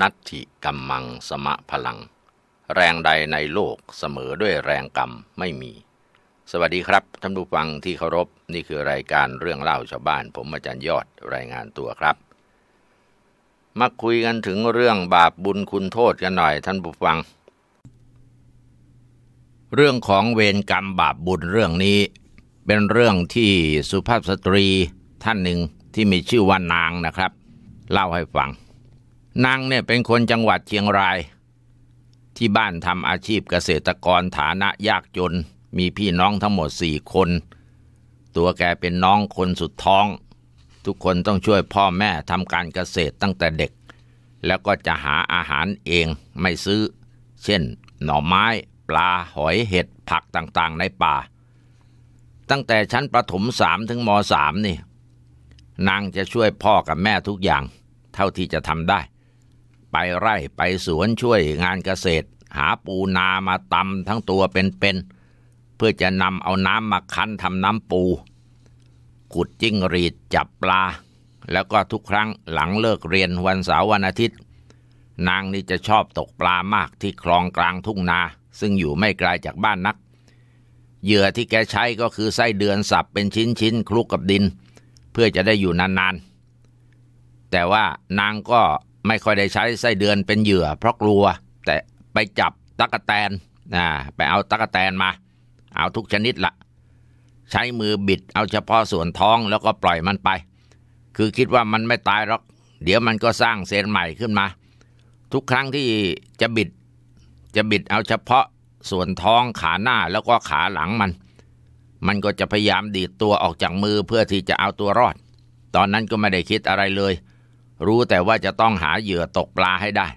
นัตถิกัมมังสมะพลัง แรงใดในโลกเสมอด้วยแรงกรรมไม่มี สวัสดีครับท่านผู้ฟังที่เคารพนี่คือรายการเรื่องเล่าชาวบ้าน ผมอาจารย์ยอดรายงานตัวครับมาคุยกันถึงเรื่องบาปบุญคุณโทษกันหน่อย ท่านผู้ฟัง เรื่องของเวรกรรมบาปบุญเรื่องนี้เป็นเรื่องที่สุภาพสตรีท่านหนึ่งที่มีชื่อว่านางนะครับ เล่าให้ฟังนางเนี่ยเป็นคนจังหวัดเชียงราย ที่บ้านทำอาชีพเกษตรกรฐานะยากจนมีพี่น้องทั้งหมดสี่คน ตัวแกเป็นน้องคนสุดท้อง ทุกคนต้องช่วยพ่อแม่ทำการเกษตรตั้งแต่เด็ก แล้วก็จะหาอาหารเองไม่ซื้อ เช่นหน่อไม้ ปลาหอยเห็ด ผักต่างๆในป่า ตั้งแต่ชั้นประถมสามถึงมสามนี่นางจะช่วยพ่อกับแม่ทุกอย่าง เท่าที่จะทำได้ไปไร่ไปสวนช่วยงานเกษตร หาปูนามาตำทั้งตัวเป็นๆเพื่อจะนำเอาน้ำมาคั้นทำน้ำปู ขุดจิ้งรีดจับปลา แล้วก็ทุกครั้งหลังเลิกเรียนวันเสาร์วันอาทิตย์ นางนี่จะชอบตกปลามากที่คลองกลางทุ่งนา ซึ่งอยู่ไม่ไกลาจากบ้านนักเหยื่อที่แกใช้ก็คือไส้เดือนสับเป็นชิ้นๆคลุกกับดิน เพื่อจะได้อยู่นานๆแต่ว่านางก็ไม่ค่อยได้ใช้ไส้เดือน เป็นเหยื่อ เพราะกลัว แต่ไปจับตะกะแตนอ่าไปเอาตะกะแตนมา เอาทุกชนิดละใช้มือบิดเอาเฉพาะส่วนท้องแล้วก็ปล่อยมันไป คือคิดว่ามันไม่ตายหรอก เดี๋ยวมันก็สร้างเซลล์ใหม่ขึ้นมา ทุกครั้งที่จะบิดจะบิดเอาเฉพาะส่วนท้องขาหน้าแล้วก็ขาหลังมัน มันก็จะพยายามดีดตัวออกจากมือเพื่อที่จะเอาตัวรอด ตอนนั้นก็ไม่ได้คิดอะไรเลยรู้แต่ว่าจะต้องหาเหยื่อตกปลาให้ได้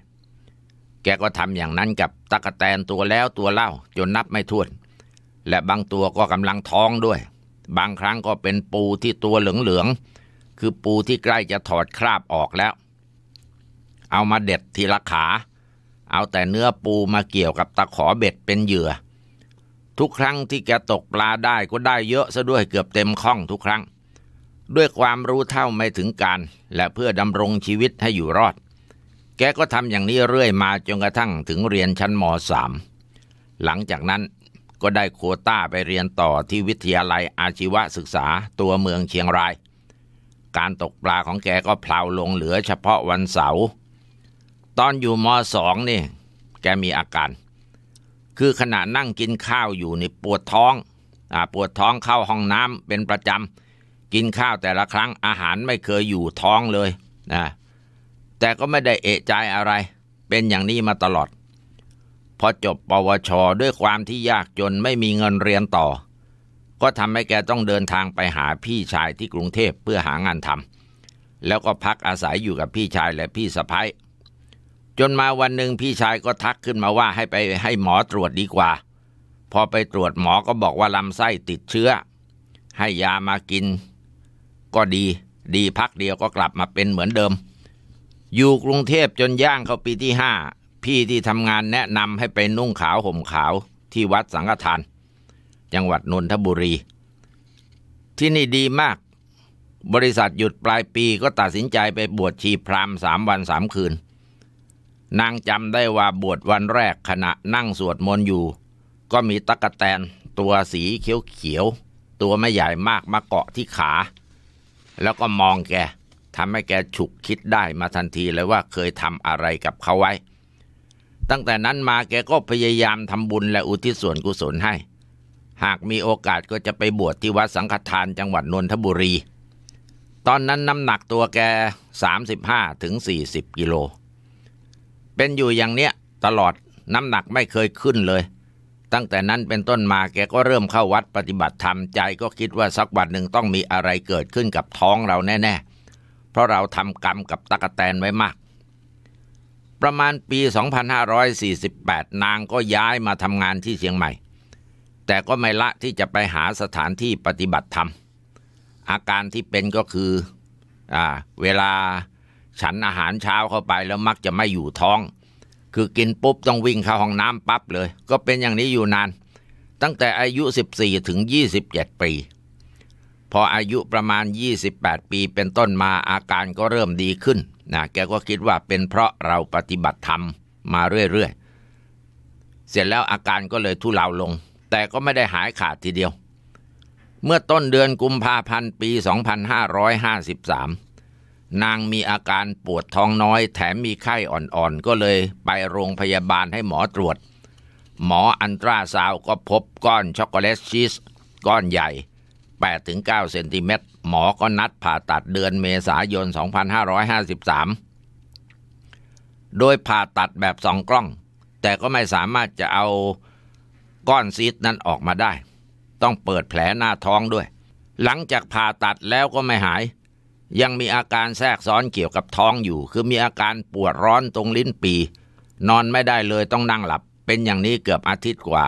แกก็ทำอย่างนั้นกับตะกะแตนตัวแล้วตัวเล่าจนนับไม่ถ้วน และบางตัวก็กำลังท้องด้วย บางครั้งก็เป็นปูที่ตัวเหลืองๆ คือปูที่ใกล้จะถอดคราบออกแล้ว เอามาเด็ดทีละขา เอาแต่เนื้อปูมาเกี่ยวกับตะขอเบ็ดเป็นเหยื่อ ทุกครั้งที่แกตกปลาได้ก็ได้เยอะซะด้วยเกือบเต็มข้องทุกครั้งด้วยความรู้เท่าไม่ถึงการ และเพื่อดำรงชีวิตให้อยู่รอด แกก็ทำอย่างนี้เรื่อยมาจนกระทั่งถึงเรียนชั้นม .3 หลังจากนั้นก็ได้โคต้าไปเรียนต่อที่วิทยาลัยอาชีวศึกษาตัวเมืองเชียงราย การตกปลาของแกก็เพลาลงเหลือเฉพาะวันเสาร์ ตอนอยู่ม .2 นี่ แกมีอาการ คือขณะนั่งกินข้าวอยู่นี่ปวดท้องอปวดท้องเข้าห้องน้ำเป็นประจำกินข้าวแต่ละครั้งอาหารไม่เคยอยู่ท้องเลยนะแต่ก็ไม่ได้เอะใจอะไร เป็นอย่างนี้มาตลอดพอจบปวชด้วยความที่ยากจนไม่มีเงินเรียนต่อ ก็ทำให้แกต้องเดินทางไปหาพี่ชายที่กรุงเทพเพื่อหางานทำแล้วก็พักอาศัยอยู่กับพี่ชายและพี่สะพ้ายจนมาวันหนึ่งพี่ชายก็ทักขึ้นมาว่า ให้ไปให้หมอตรวจดีกว่าพอไปตรวจหมอก็บอกว่าลำไส้ติดเชื้อ ให้ยามากินก็ดี ดีพักเดียวก็กลับมาเป็นเหมือนเดิม อยู่กรุงเทพจนย่างเข้าปีที่ห้า พี่ที่ทำงานแนะนำให้ไปนุ่งขาวห่มขาวที่วัดสังฆทาน จังหวัดนนทบุรี ที่นี่ดีมาก บริษัทหยุดปลายปีก็ตัดสินใจไปบวชชีพรามสามวันสามคืน นางจำได้ว่าบวชวันแรกขณะนั่งสวดมนต์อยู่ ก็มีตะกะแตนตัวสีเขียวๆ ตัวไม่ใหญ่มากมาเกาะที่ขาแล้วก็มองแก ทำให้แกฉุกคิดได้มาทันทีเลยว่าเคยทำอะไรกับเขาไว้ ตั้งแต่นั้นมาแกก็พยายามทำบุญและอุทิศส่วนกุศลให้ หากมีโอกาสก็จะไปบวชที่วัดสังฆทานจังหวัดนนทบุรี ตอนนั้นน้ำหนักตัวแก 35ถึง40กิโล เป็นอยู่อย่างเนี้ยตลอดน้ำหนักไม่เคยขึ้นเลยตั้งแต่นั้นเป็นต้นมาแกก็เริ่มเข้าวัดปฏิบัติธรรมใจก็คิดว่าสักวันหนึ่งต้องมีอะไรเกิดขึ้นกับท้องเราแน่ๆ เพราะเราทำกรรมกับตะกแตนไว้มาก ประมาณปี 2548 นางก็ย้ายมาทำงานที่เชียงใหม่ แต่ก็ไม่ละที่จะไปหาสถานที่ปฏิบัติธรรมอาการที่เป็นก็คืออเวลาฉันอาหารเช้าเข้าไปแล้วมักจะไม่อยู่ท้องคือกินปุ๊บต้องวิ่งเข้าห้องน้ำปั๊บเลย ก็เป็นอย่างนี้อยู่นาน ตั้งแต่อายุ 14 ถึง 27 ปี พออายุประมาณ 28 ปีเป็นต้นมาอาการก็เริ่มดีขึ้นนะแกก็คิดว่าเป็นเพราะเราปฏิบัติธรรมมาเรื่อยๆ เสร็จแล้วอาการก็เลยทุเลาลง แต่ก็ไม่ได้หายขาดทีเดียว เมื่อต้นเดือนกุมภาพันธ์ปี 2553นางมีอาการปวดท้องน้อยแถมมีไข้อ่อนๆก็เลยไปโรงพยาบาลให้หมอตรวจ หมออันตราซาวก็พบก้อนช็อกโกแลตชีสก้อนใหญ่ 8-9 เซนติเมตร หมอก็นัดผ่าตัดเดือนเมษายน 2553 โดยผ่าตัดแบบสองกล้อง แต่ก็ไม่สามารถจะเอาก้อนซีสนั้นออกมาได้ ต้องเปิดแผลหน้าท้องด้วย หลังจากผ่าตัดแล้วก็ไม่หายยังมีอาการแทรกซ้อนเกี่ยวกับท้องอยู่ คือมีอาการปวดร้อนตรงลิ้นปี นอนไม่ได้เลยต้องนั่งหลับ เป็นอย่างนี้เกือบอาทิตย์กว่า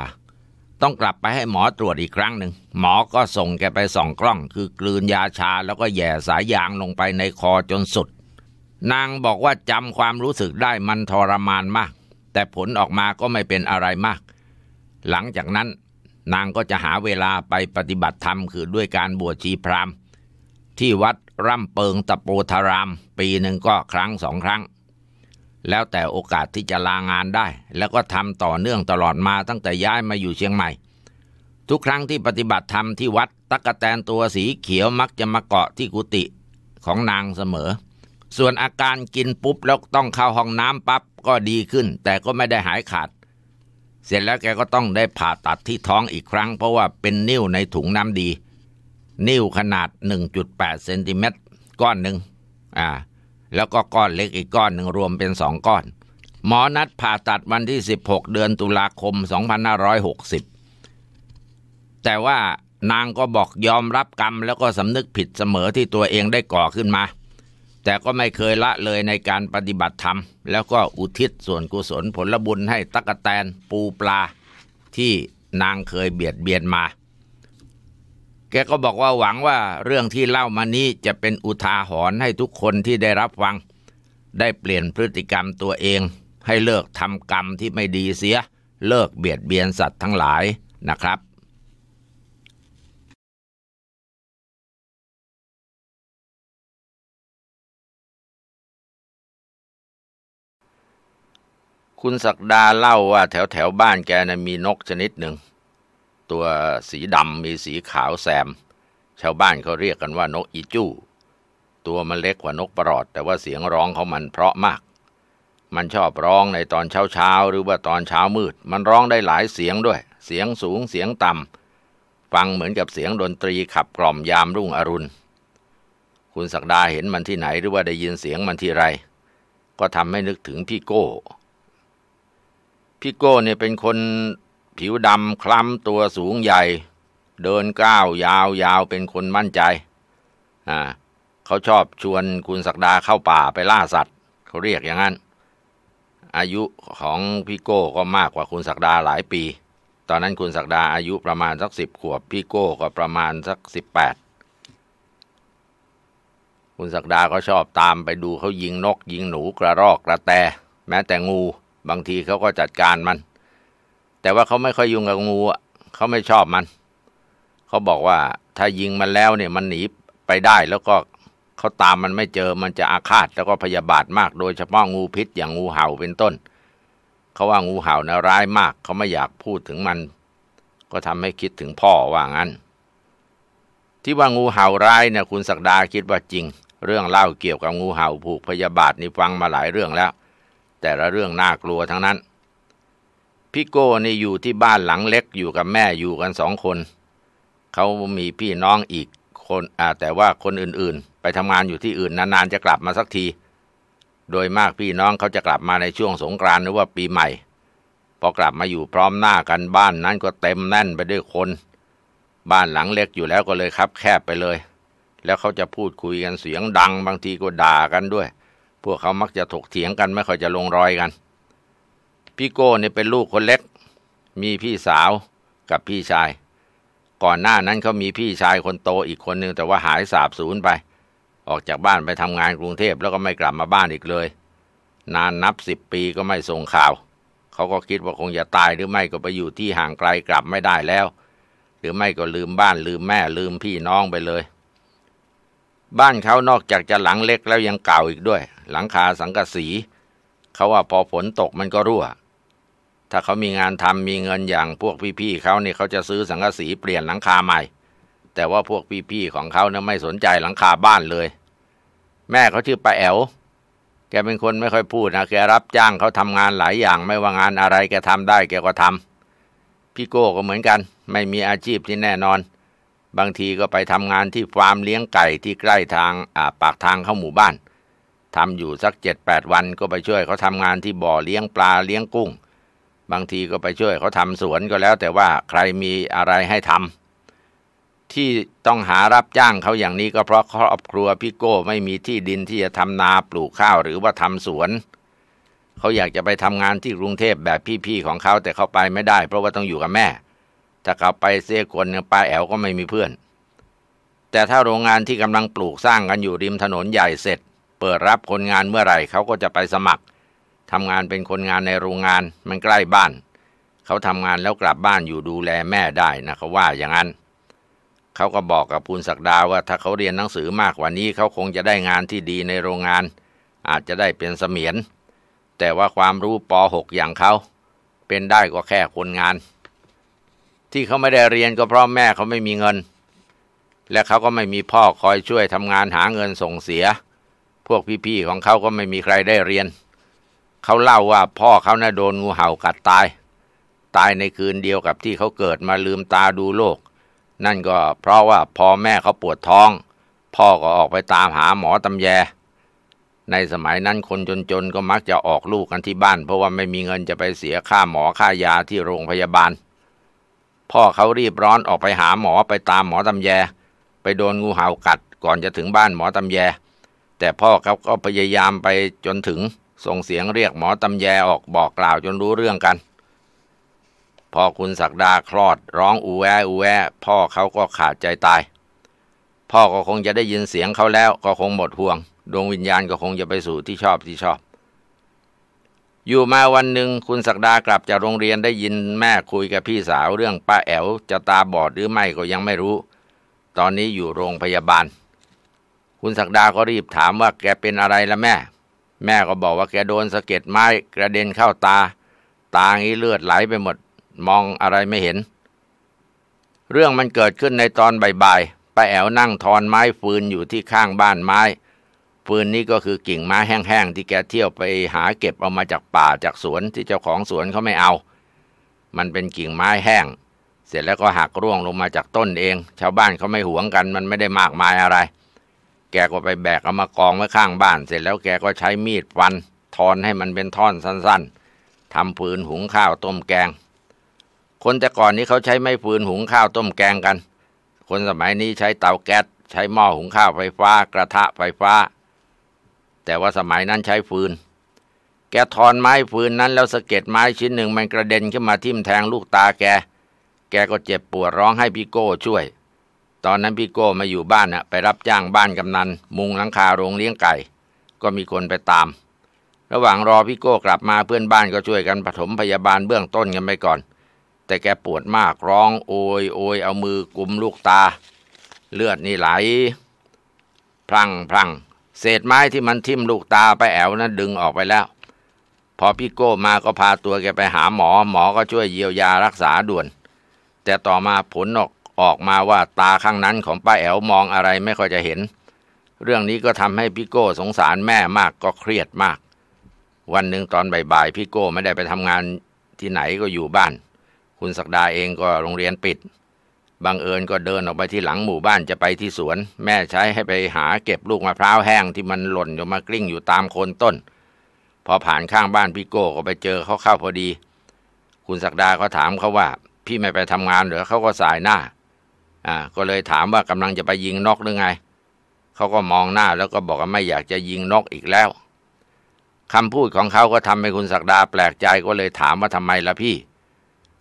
ต้องกลับไปให้หมอตรวจอีกครั้งหนึ่ง หมอก็ส่งแกไปส่องกล้อง คือกลืนยาชาแล้วก็แย่สายยางลงไปในคอจนสุด นางบอกว่าจำความรู้สึกได้มันทรมานมาก แต่ผลออกมาก็ไม่เป็นอะไรมาก หลังจากนั้น นางก็จะหาเวลาไปปฏิบัติธรรม คือด้วยการบวชชีพรามที่วัดร่ำเปิงตะปูธาราม ปีหนึ่งก็ครั้งสองครั้ง แล้วแต่โอกาสที่จะลางานได้ แล้วก็ทำต่อเนื่องตลอดมาตั้งแต่ย้ายมาอยู่เชียงใหม่ ทุกครั้งที่ปฏิบัติธรรมที่วัด ตะกะแตนตัวสีเขียวมักจะมาเกาะที่กุฏิของนางเสมอ ส่วนอาการกินปุ๊บ แล้วต้องเข้าห้องน้ำปั๊บก็ดีขึ้น แต่ก็ไม่ได้หายขาด เสร็จแล้วแกก็ต้องได้ผ่าตัดที่ท้องอีกครั้ง เพราะว่าเป็นนิ่วในถุงน้ำดีนิ้วขนาด 1.8 เซนติเมตรก้อนหนึ่งอ่า แล้วก็ก้อนเล็กอีกก้อนหนึ่งรวมเป็นสองก้อน หมอนัดผ่าตัดวันที่ 16 เดือนตุลาคม 2560 แต่ว่านางก็บอกยอมรับกรรม แล้วก็สำนึกผิดเสมอที่ตัวเองได้ก่อขึ้นมา แต่ก็ไม่เคยละเลยในการปฏิบัติธรรม แล้วก็อุทิศส่วนกุศลผลบุญให้ตะกะแตนปูปลา ที่นางเคยเบียดเบียนมาแกก็บอกว่าหวังว่าเรื่องที่เล่ามานี้ จะเป็นอุทาหรณ์ให้ทุกคนที่ได้รับฟัง ได้เปลี่ยนพฤติกรรมตัวเองให้เลิกทำกรรมที่ไม่ดีเสียเลิกเบียดเบียนสัตว์ทั้งหลายนะครับ คุณศักดาเล่าว่าแถวแถวบ้านแกนะมีนกชนิดหนึ่งตัวสีดำมีสีขาวแซมชาวบ้านเขาเรียกกันว่านกอีจู้ ตัวมันเล็กกว่านกปรลอด แต่ว่าเสียงร้องของมันเพราะมาก มันชอบร้องในตอนเช้าเช้าหรือว่าตอนเช้ามืด มันร้องได้หลายเสียงด้วย เสียงสูงเสียงต่ำฟังเหมือนกับเสียงดนตรีขับกล่อมยามรุ่งอรุณคุณศักดาเห็นมันที่ไหนหรือว่าได้ยินเสียงมันที่ไร ก็ทำให้นึกถึงพี่โก้พี่โก้เนี่ยเป็นคนผิว ดำ คล้ำตัวสูงใหญ่ เดินก้าวยาวยาวเป็นคนมั่นใจอ่าเขาชอบชวนคุณศักดาเข้าป่าไปล่าสัตว์ เขาเรียกอย่างนั้นอายุของพี่โก้ก็มากกว่าคุณศักดาหลายปี ตอนนั้นคุณศักดาอายุประมาณสักสิบขวบ พี่โก้ก็ประมาณสักสิบแปดคุณศักดาก็ชอบตามไปดูเขายิง นกยิงหนูกระรอกกระแตแม้แต่งูบางทีเขาก็จัดการมันแต่ว่าเขาไม่ค่อยยุ่งกับงูอ่ะเขาไม่ชอบมัน เขาบอกว่าถ้ายิงมันแล้วเนี่ยมันหนีไปได้แล้วก็เขาตามมันไม่เจอมันจะอาฆาตแล้วก็พยาบาทมาก โดยเฉพาะงูพิษอย่างงูเห่าเป็นต้น เขาว่างูเห่านะร้ายมากเขาไม่อยากพูดถึงมัน ก็ทำให้คิดถึงพ่อว่างั้น ที่ว่างูเห่าร้ายเนี่ยคุณศักดาคิดว่าจริง เรื่องเล่าเกี่ยวกับงูเห่าผูกพยาบาทนี่ฟังมาหลายเรื่องแล้ว แต่ละเรื่องน่ากลัวทั้งนั้นพี่โก้นี่อยู่ที่บ้านหลังเล็กอยู่กับแม่อยู่กันสองคน เขามีพี่น้องอีกคน แต่ว่าคนอื่นๆ ไปทำงานอยู่ที่อื่นนานๆ จะกลับมาสักที โดยมากพี่น้องเขาจะกลับมาในช่วงสงกรานต์หรือว่าปีใหม่ พอกลับมาอยู่พร้อมหน้ากันบ้านนั้นก็เต็มแน่นไปด้วยคน บ้านหลังเล็กอยู่แล้วก็เลยครับแคบไปเลย แล้วเขาจะพูดคุยกันเสียงดัง บางทีก็ด่ากันด้วย พวกเขามักจะถกเถียงกันไม่ค่อยจะลงรอยกันพี่โก้เนี่ยเป็นลูกคนเล็ก มีพี่สาวกับพี่ชาย ก่อนหน้านั้นเขามีพี่ชายคนโตอีกคนหนึ่งแต่ว่าหายสาบสูญไป ออกจากบ้านไปทำงานกรุงเทพแล้วก็ไม่กลับมาบ้านอีกเลย นานนับสิบปีก็ไม่ส่งข่าว เขาก็คิดว่าคงจะตายหรือไม่ก็ไปอยู่ที่ห่างไกลกลับไม่ได้แล้ว หรือไม่ก็ลืมบ้านลืมแม่ลืมพี่น้องไปเลย บ้านเขานอกจากจะหลังเล็กแล้วยังเก่าอีกด้วย หลังคาสังกะสี เขาว่าพอฝนตกมันก็รั่วถ้าเขามีงานทำมีเงินอย่างพวกพี่ๆเขาเนี่ยเขาจะซื้อสังกะสีเปลี่ยนหลังคาใหม่ แต่ว่าพวกพี่ๆของเขาเนี่ยไม่สนใจหลังคาบ้านเลย แม่เขาชื่อป้าแอ๋วแกเป็นคนไม่ค่อยพูดนะแกรับจ้างเขาทำงานหลายอย่าง ไม่ว่างานอะไรแกทำได้ แกก็ทำพี่โก้ก็เหมือนกัน ไม่มีอาชีพที่แน่นอน บางทีก็ไปทำงานที่ฟาร์มเลี้ยงไก่ที่ใกล้ทางปากทางเข้าหมู่บ้านทำอยู่สักเจ็ดแปดวันก็ไปช่วยเขาทำงานที่บ่อเลี้ยงปลาเลี้ยงกุ้งบางทีก็ไปช่วยเขาทำสวนก็แล้ว แต่ว่าใครมีอะไรให้ทำที่ต้องหารับจ้างเขาอย่างนี้ก็เพราะครอบครัวพี่โก้ไม่มีที่ดินที่ จะทำนาปลูกข้าวหรือว่าทำสวน เขาอยากจะไปทำงานที่กรุงเทพแบบพี่ ๆ ของเขาแต่เขาไปไม่ได้เพราะว่าต้องอยู่กับแม่ถ้าเขาไปเสียคนปแอวก็ไม่มีเพื่อน แต่ถ้าโรงงานที่กำลังปลูกสร้างกันอยู่ริมถนนใหญ่เสร็จ เปิดรับคนงานเมื่อไหร่เขาก็จะไปสมัครทำงานเป็นคนงานในโรงงานมันใกล้บ้าน เขาทำงานแล้วกลับบ้านอยู่ดูแลแม่ได้นะเขาว่าอย่างนั้นเขาก็บอกกับคุณศักดาว่า ถ้าเขาเรียนหนังสือมากกว่านี้เขาคงจะได้งานที่ดีในโรงงาน อาจจะได้เป็นเสมียน แต่ว่าความรู้ป .6 อย่างเขาเป็นได้ก็แค่คนงาน ที่เขาไม่ได้เรียนก็เพราะแม่เขาไม่มีเงิน และเขาก็ไม่มีพ่อคอยช่วยทำงานหาเงินส่งเสีย พวกพี่ๆของเขาก็ไม่มีใครได้เรียนเขาเล่าว่าพ่อเขาน่ะโดนงูเห่ากัดตายตายในคืนเดียวกับที่เขาเกิดมาลืมตาดูโลก นั่นก็เพราะว่าพ่อแม่เขาปวดท้อง พ่อก็ออกไปตามหาหมอตำแย ในสมัยนั้นคนจนๆก็มักจะออกลูกกันที่บ้าน เพราะว่าไม่มีเงินจะไปเสียค่าหมอค่ายาที่โรงพยาบาล พ่อเขารีบร้อนออกไปหาหมอไปตามหมอตำแย ไปโดนงูเห่ากัดก่อนจะถึงบ้านหมอตำแย แต่พ่อเขาก็พยายามไปจนถึงส่งเสียงเรียกหมอตำแยออกบอกกล่าวจนรู้เรื่องกัน พอคุณศักดาคลอด ร้องอูแวอูแวพ่อเขาก็ขาดใจตาย พ่อก็คงจะได้ยินเสียงเขาแล้วก็คงหมดห่วง ดวงวิญญาณก็คงจะไปสู่ที่ชอบที่ชอบ อยู่มาวันหนึ่งคุณศักดากลับจากโรงเรียนได้ยินแม่คุยกับพี่สาวเรื่องป้าแอวจะตาบอดหรือไม่ก็ยังไม่รู้ ตอนนี้อยู่โรงพยาบาล คุณศักดาก็รีบถามว่าแกเป็นอะไรละแม่แม่ก็บอกว่าแกโดนสะเก็ดไม้กระเด็นเข้าตา ตางี้เลือดไหลไปหมดมองอะไรไม่เห็น เรื่องมันเกิดขึ้นในตอนบ่ายๆป้าแอวนั่งทอนไม้ฟืนอยู่ที่ข้างบ้านไม้ ฟืนนี้ก็คือกิ่งไม้แห้งๆที่แกเที่ยวไปหาเก็บเอามาจากป่าจากสวนที่เจ้าของสวนเขาไม่เอา มันเป็นกิ่งไม้แห้ง เสร็จแล้วก็หักร่วงลงมาจากต้นเอง ชาวบ้านเขาไม่หวงกัน มันไม่ได้มากมายอะไรแกก็ไปแบกเอามากองไว้ข้างบ้านเสร็จแล้วแกก็ใช้มีดฟัน ทอนให้มันเป็นท่อนสั้นๆทำฟืนหุงข้าวต้มแกง คนแต่ก่อนนี้เขาใช้ไม้ฟืนหุงข้าวต้มแกงกัน คนสมัยนี้ใช้เตาแก๊สใช้หม้อหุงข้าวไฟฟ้า กระทะไฟฟ้า แต่ว่าสมัยนั้นใช้ฟืน แกทอนไม้ฟืนนั้นแล้วสะเก็ดไม้ชิ้นหนึ่งมันกระเด็นขึ้นมาทิ่มแทงลูกตาแก แกก็เจ็บปวดร้องให้พี่โก้ช่วยตอนนั้นพี่โก้มาอยู่บ้านนะไปรับจ้างบ้านกำนัน มุงหลังคาโรงเลี้ยงไก่ ก็มีคนไปตาม ระหว่างรอพี่โก้กลับมาเพื่อนบ้านก็ช่วยกันปฐมพยาบาลเบื้องต้นกันไปก่อน แต่แกปวดมากร้อง โอยโอยเอามือกุมลูกตา เลือดนี่ไหลพลังพลังเศษไม้ที่มันทิ่มลูกตาไปแอวนั้นดึงออกไปแล้ว พอพี่โก้มาก็พาตัวแกไปหาหมอ หมอก็ช่วยเยียวยารักษาด่วน แต่ต่อมาผลออกออกมาว่าตาข้างนั้นของป้าแอ๋วมองอะไรไม่ค่อยจะเห็น เรื่องนี้ก็ทำให้พี่โก้สงสารแม่มากก็เครียดมาก วันหนึ่งตอนบ่ายๆพี่โก้ไม่ได้ไปทำงานที่ไหนก็อยู่บ้าน คุณศักดาเองก็โรงเรียนปิด บังเอิญก็เดินออกไปที่หลังหมู่บ้านจะไปที่สวน แม่ใช้ให้ไปหาเก็บลูกมะพร้าวแห้งที่มันหล่นอยู่มากลิ้งอยู่ตามโคนต้น พอผ่านข้างบ้านพี่โก้ก็ไปเจอเขาเข้าพอดี คุณศักดาก็ถามเขาว่า พี่ไม่ไปทำงานหรือเขาก็สายหน้าอ่าก็เลยถามว่ากำลังจะไปยิงนกหรือไงเขาก็มองหน้าแล้วก็บอกว่าไม่อยากจะยิงนกอีกแล้ว คำพูดของเขาก็ทำให้คุณศักดาแปลกใจก็เลยถามว่าทำไมล่ะพี่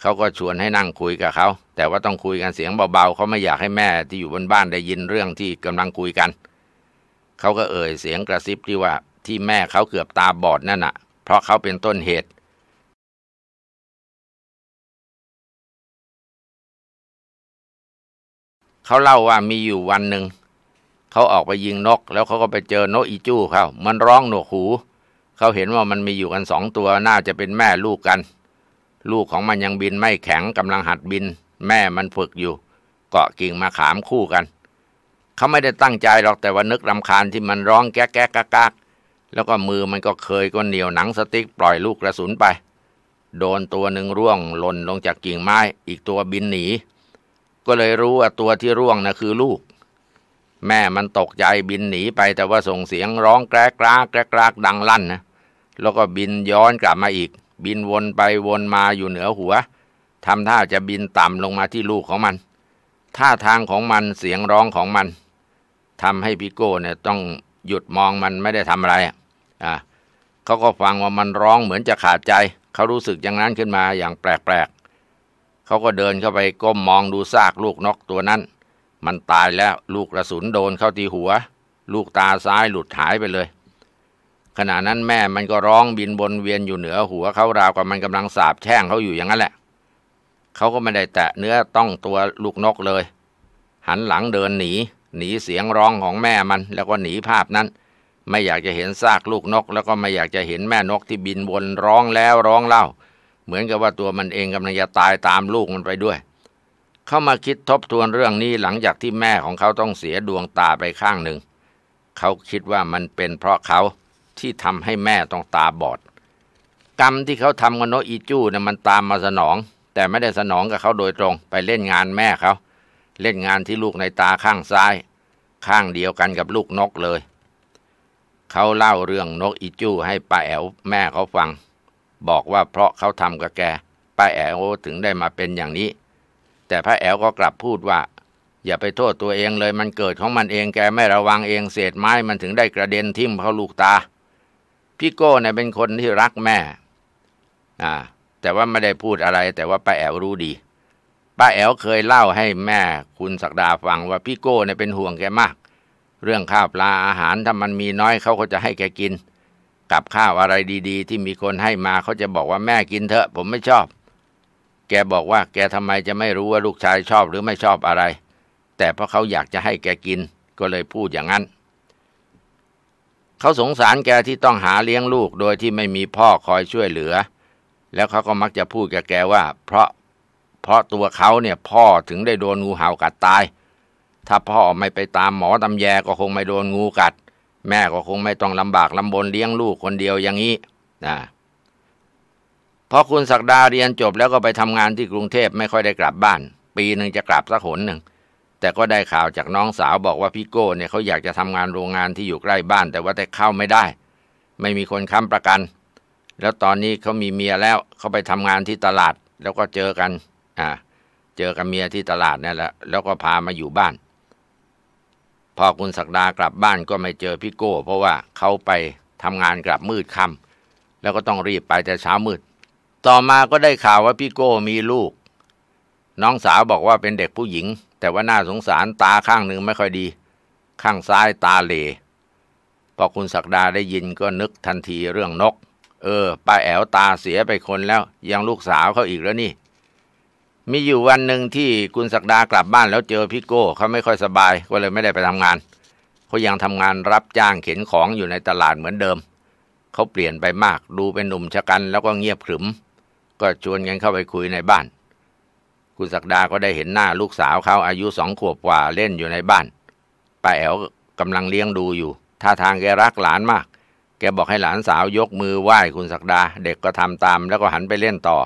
เขาก็ชวนให้นั่งคุยกับเขาแต่ว่าต้องคุยกันเสียงเบาๆเขาไม่อยากให้แม่ที่อยู่บนบ้านได้ยินเรื่องที่กำลังคุยกันเขาก็เอ่ยเสียงกระซิบที่ว่าที่แม่เขาเกือบตาบอดนั่นน่ะ เพราะเขาเป็นต้นเหตุเขาเล่าว่ามีอยู่วันหนึ่งเขาออกไปยิงนก แล้วเขาก็ไปเจอนกอีจู้เขามันร้องหนวกหู เขาเห็นว่ามันมีอยู่กันสองตัวน่าจะเป็นแม่ลูกกัน ลูกของมันยังบินไม่แข็งกำลังหัดบิน แม่มันฝึกอยู่ เกาะกิ่งมาขามคู่กัน เขาไม่ได้ตั้งใจหรอกแต่ว่านึกราคาญที่มันร้องแก๊กแก๊กกากแล้วก็มือมันก็เคยก็เหนียวหนังสติ๊กปล่อยลูกกระสุนไป โดนตัวหนึ่งร่วงหล่นลงจากกิ่งไม้อีกตัวบินหนีก็เลยรู้ว่าตัวที่ร่วงนะ่ะคือลูก แม่มันตกใจบินหนีไปแต่ว่าส่งเสียงร้องแกรกรากแกรกรากดังลั่นนะ แล้วก็บินย้อนกลับมาอีก บินวนไปวนมาอยู่เหนือหัวทำท่าจะบินต่ำลงมาที่ลูกของมัน ท่าทางของมันเสียงร้องของมันทำให้พิโก้เนี่ยต้องหยุดมองมันไม่ได้ทำอะไรอ่ะเขาก็ฟังว่ามันร้องเหมือนจะขาดใจเขารู้สึกอย่างนั้นขึ้นมาอย่างแปลกเขาก็เดินเข้าไปก้มมองดูซากลูกนกตัวนั้น มันตายแล้วลูกกระสุนโดนเข้าที่หัว ลูกตาซ้ายหลุดหายไปเลยขณะนั้นแม่มันก็ร้องบินบนเวียนอยู่เหนือหัวเขาราวกับมันกำลังสาบแช่งเขาอยู่อย่างนั้นแหละเขาก็ไม่ได้แตะเนื้อต้องตัวลูกนกเลย หันหลังเดินหนี หนีเสียงร้องของแม่มันแล้วก็หนีภาพนั้น ไม่อยากจะเห็นซากลูกนกแล้วก็ไม่อยากจะเห็นแม่นกที่บินวนร้องแล้วร้องเล่าเหมือนกับว่าตัวมันเองกำลังจะตายตามลูกมันไปด้วย เข้ามาคิดทบทวนเรื่องนี้หลังจากที่แม่ของเขาต้องเสียดวงตาไปข้างหนึ่ง เขาคิดว่ามันเป็นเพราะเขาที่ทำให้แม่ต้องตาบอด กรรมที่เขาทำกับโนอีจูเนี่ยมันตามมาสนอง แต่ไม่ได้สนองกับเขาโดยตรงไปเล่นงานแม่เขา เล่นงานที่ลูกในตาข้างซ้ายข้างเดียวกันกับลูกนกเลย เขาเล่าเรื่องนกอีจูให้ป้าแอวแม่เขาฟังบอกว่าเพราะเขาทำกับแก ป้าแอ๋วถึงได้มาเป็นอย่างนี้ แต่พระแอ๋วก็กลับพูดว่า อย่าไปโทษตัวเองเลยมันเกิดของมันเองแกไม่ระวังเองเศษไม้มันถึงได้กระเด็นทิ่มเข้าลูกตา พี่โก้เนี่ยเป็นคนที่รักแม่ อ่า แต่ว่าไม่ได้พูดอะไร แต่ว่าป้าแอ๋วรู้ดี ป้าแอ๋วเคยเล่าให้แม่ คุณศักดาฟังว่าพี่โก้เนี่ยเป็นห่วงแกมาก เรื่องข้าวปลาอาหารถ้ามันมีน้อยเขาก็จะให้แกกินับข้าวอะไรดีๆ ที่มีคนให้มาเขาจะบอกว่าแม่กินเถอะ ผมไม่ชอบ แกบอกว่าแกทำไมจะไม่รู้ว่าลูกชายชอบหรือไม่ชอบอะไร แต่เพราะเขาอยากจะให้แกกินก็เลยพูดอย่างนั้นเขาสงสารแกที่ต้องหาเลี้ยงลูกโดยที่ไม่มีพ่อคอยช่วยเหลือ แล้วเขาก็มักจะพูดกับแกว่า เพราะ เพราะตัวเขาเนี่ยพ่อถึงได้โดนงูเห่ากัดตายถ้าพ่อไม่ไปตามหมอตำแยก็คงไม่โดนงูกัดแม่ก็คงไม่ต้องลำบากลำบนเลี้ยงลูกคนเดียวอย่างนี้นะพอคุณศักดาเรียนจบ แล้วก็ไปทำงานที่กรุงเทพไม่ค่อยได้กลับบ้าน ปีหนึ่งจะกลับสักหนหนึ่ง แต่ก็ได้ข่าวจากน้องสาวบอกว่าพี่โก้เนี่ยเขาอยากจะทำงานโรงงานที่อยู่ใกล้บ้าน แต่ว่าแต่เข้าไม่ได้ ไม่มีคนค้ำประกัน แล้วตอนนี้เขามีเมียแล้วเขาไปทำงานที่ตลาด แล้วก็เจอกัน อ่า เจอกับเมียที่ตลาดนี่แหละแล้วก็พามาอยู่บ้านพอคุณศักดากลับบ้านก็ไม่เจอพี่โก้ เพราะว่าเขาไปทำงานกลับมืดค่ำแล้วก็ต้องรีบไปแต่เช้ามืด ต่อมาก็ได้ข่าวว่าพี่โก้มีลูก น้องสาวบอกว่าเป็นเด็กผู้หญิง แต่ว่าน่าสงสารตาข้างหนึ่งไม่ค่อยดี ข้างซ้ายตาเหลพอคุณศักดาได้ยินก็นึกทันทีเรื่องนก เออป้าแอวตาเสียไปคนแล้วยังลูกสาวเขาอีกแล้วนี่มีอยู่วันหนึ่งที่คุณศักดากลับบ้านแล้วเจอพี่โก้เขาไม่ค่อยสบายก็เลยไม่ได้ไปทำงานเขายังทำงานรับจ้างเข็นของอยู่ในตลาดเหมือนเดิม เขาเปลี่ยนไปมากดูเป็นหนุ่มชะกันแล้วก็เงียบขรึม ก็ชวนกันเข้าไปคุยในบ้าน คุณศักดาก็ได้เห็นหน้าลูกสาวเขาอายุสองขวบกว่าเล่นอยู่ในบ้านป้าแอ๋วกำลังเลี้ยงดูอยู่ท่าทางแกรักหลานมาก แกบอกให้หลานสาวยกมือไหว้คุณศักดาเด็กก็ทำตาม แล้วก็หันไปเล่นต่อ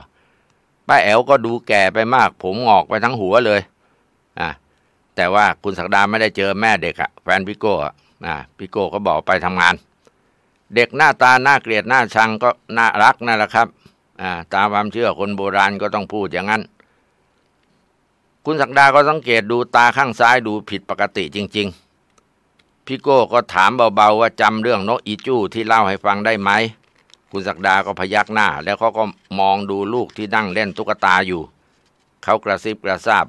ป้าแอ๋วก็ดูแก่ไปมาก ผมงอกไปทั้งหัวเลยอ่ะแต่ว่าคุณศักดาไม่ได้เจอแม่เด็กอะแฟนพี่โก้อะพี่โก้ก็บอกไปทำงาน เด็กหน้าตาหน้าเกลียดหน้าชัง ก็น่ารักนั่นแหละครับ อ่าตามความเชื่อคนโบราณก็ต้องพูดอย่างนั้น คุณศักดาก็สังเกตดูตาข้างซ้ายดูผิดปกติจริง ๆพี่โก้ก็ถามเบาๆว่าจำเรื่องนกอีจู้ที่เล่าให้ฟังได้ไหมคุณศักดาก็พยักหน้า แล้วเขาก็มองดูลูกที่นั่งเล่นตุ๊กตาอยู่เขากระซิบกระซาบ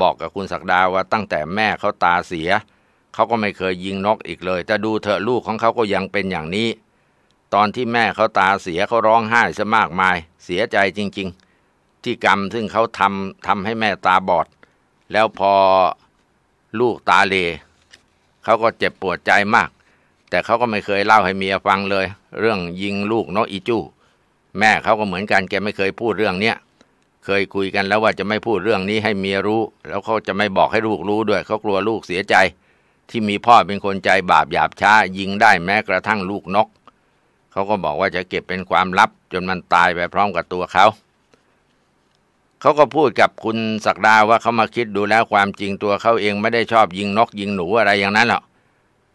บอกกับคุณศักดาว่าตั้งแต่แม่เขาตาเสียเขาก็ไม่เคยยิงนกอีกเลย แต่ดูเถอะลูกของเขาก็ยังเป็นอย่างนี้ ตอนที่แม่เขาตาเสียเขาร้องไห้ซะมากมาย เสียใจจริง ๆ ที่กรรมซึ่งเขาทำทำให้แม่ตาบอด แล้วพอลูกตาเลเขาก็เจ็บปวดใจมากแต่เขาก็ไม่เคยเล่าให้เมียฟังเลย เรื่องยิงลูกนกอีจู้ แม่เขาก็เหมือนกันแกไม่เคยพูดเรื่องเนี้ยเคยคุยกันแล้วว่าจะไม่พูดเรื่องนี้ให้เมียรู้ แล้วเขาจะไม่บอกให้ลูกรู้ด้วยเขากลัวลูกเสียใจ ที่มีพ่อเป็นคนใจบาปหยาบช้า ยิงได้แม้กระทั่งลูกนกเขาก็บอกว่าจะเก็บเป็นความลับ จนมันตายไปพร้อมกับตัวเขาเขาก็พูดกับคุณศักดาว่าเขามาคิดดูแล้วความจริงตัวเขาเองไม่ได้ชอบยิงนกยิงหนูอะไรอย่างนั้นหรอก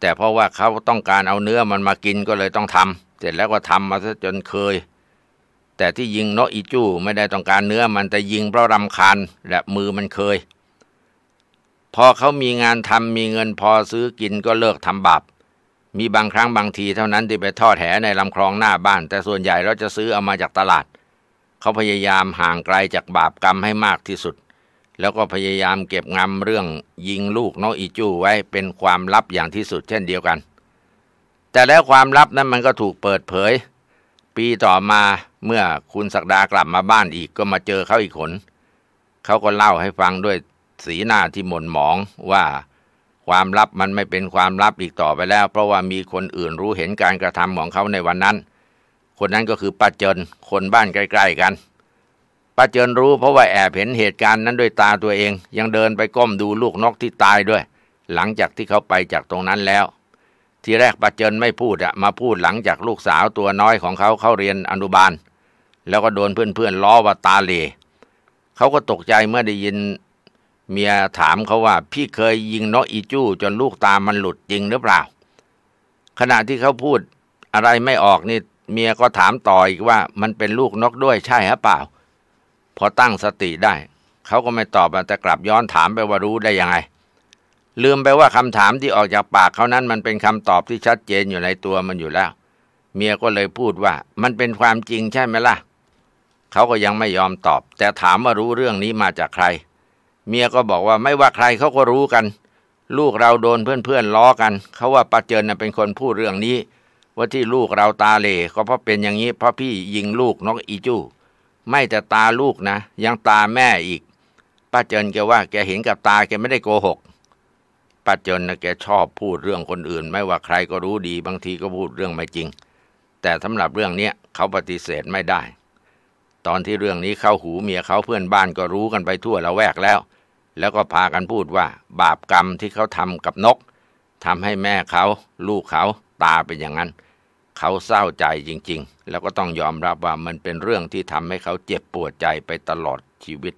แต่เพราะว่าเขาต้องการเอาเนื้อมันมากินก็เลยต้องทำเสร็จแล้วก็ทำมาซะจนเคย แต่ที่ยิงเนาะอีจู้ ไม่ได้ต้องการเนื้อมันแต่ยิงเพราะรำคาญและมือมันเคย พอเขามีงานทำมีเงินพอซื้อกินก็เลิกทำบาปมีบางครั้งบางทีเท่านั้นที่ไปทอดแหในลำคลองหน้าบ้าน แต่ส่วนใหญ่เราจะซื้อเอามาจากตลาด เขาพยายามห่างไกลจากบาปกรรมให้มากที่สุดแล้วก็พยายามเก็บงำเรื่องยิงลูกน้องอีจู้ไว้เป็นความลับอย่างที่สุดเช่นเดียวกัน แต่แล้วความลับนั้นมันก็ถูกเปิดเผย ปีต่อมาเมื่อคุณศักดากลับมาบ้านอีกก็มาเจอเขาอีกคน เขาก็เล่าให้ฟังด้วยสีหน้าที่หม่นหมองว่าความลับมันไม่เป็นความลับอีกต่อไปแล้ว เพราะว่ามีคนอื่นรู้เห็นการกระทำของเขาในวันนั้น คนนั้นก็คือป้าเจนคนบ้านใกล้ๆกันป้าเจินรู้ เพราะว่าแอบเห็นเหตุการณ์นั้นด้วยตาตัวเองยังเดินไปก้มดูลูกนกที่ตายด้วย หลังจากที่เขาไปจากตรงนั้นแล้ว ทีแรกป้าเจินไม่พูดอะมาพูดหลังจากลูกสาวตัวน้อยของเขาเข้าเรียนอนุบาล แล้วก็โดนเพื่อนๆล้อว่าตาเหลเขาก็ตกใจเมื่อได้ยิน เมียถามเขาว่า พี่เคยยิงนกอีจู้ จนลูกตามันหลุดจริงหรือเปล่า ขณะที่เขาพูดอะไรไม่ออกนี่ เมียก็ถามต่ออีกว่ามันเป็นลูกนกด้วยใช่หรือเปล่าพอตั้งสติได้ เขาก็ไม่ตอบแต่กลับย้อนถามไปว่ารู้ได้ยังไง ลืมไปว่าคำถามที่ออกจากปากเขานั้นมันเป็นคำตอบที่ชัดเจนอยู่ในตัวมันอยู่แล้วเมียก็เลยพูดว่า มันเป็นความจริงใช่ไหมล่ะเขาก็ยังไม่ยอมตอบ แต่ถามว่ารู้เรื่องนี้มาจากใคร เมียก็บอกว่าไม่ว่าใครเขาก็รู้กัน ลูกเราโดนเพื่อนๆล้อกันเขาว่าปาเจินเป็นคนพูดเรื่องนี้ ว่าที่ลูกเราตาเล่ก็เพราะเป็นอย่างนี้ เพราะพี่ยิงลูกน้องอีจู้ไม่แต่ตาลูกนะยังตาแม่อีกป้าเจนแกว่าแกเห็นกับตาแกไม่ได้โกหกป้าเจนนะแกชอบพูดเรื่องคนอื่น ไม่ว่าใครก็รู้ดี บางทีก็พูดเรื่องไม่จริง แต่สำหรับเรื่องนี้เขาปฏิเสธไม่ได้ ตอนที่เรื่องนี้เข้าหูเมียเขาเพื่อนบ้านก็รู้กันไปทั่วละแวกแล้ว แล้วก็พากันพูดว่า บาปกรรมที่เขาทำกับนกทำให้แม่เขาลูกเขาตาเป็นอย่างนั้นเขาเศร้าใจจริงๆ แล้วก็ต้องยอมรับว่ามันเป็นเรื่องที่ทำให้เขาเจ็บปวดใจไปตลอดชีวิต